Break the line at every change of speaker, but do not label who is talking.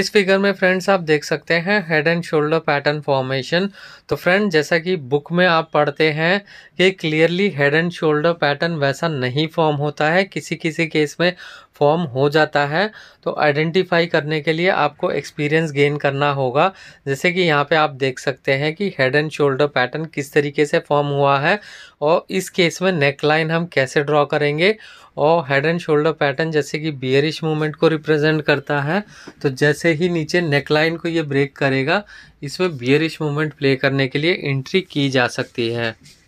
इस फिगर में फ्रेंड्स आप देख सकते हैं head and shoulder pattern formation तो फ्रेंड जैसा कि बुक में आप पढ़ते हैं कि clearly head and shoulder pattern वैसा नहीं फॉर्म होता है किसी किसी केस में फॉर्म हो जाता है तो आइडेंटिफाई करने के लिए आपको एक्सपीरियंस गेन करना होगा जैसे कि यहाँ पे आप देख सकते हैं कि हेड एंड शोल्डर पैटर्न किस तरीके से फॉर्म हुआ है और इस केस में नेक लाइन हम कैसे ड्रॉ करेंगे और हेड एंड शोल्डर पैटर्न जैसे कि बियरिश मूवमेंट को रिप्रेजेंट करता है तो जैसे जैसे ही नीचे नेकलाइन को ये ब्रेक करेगा इसमें बियरिश मूवमेंट प्ले करने के लिए एंट्री की जा सकती है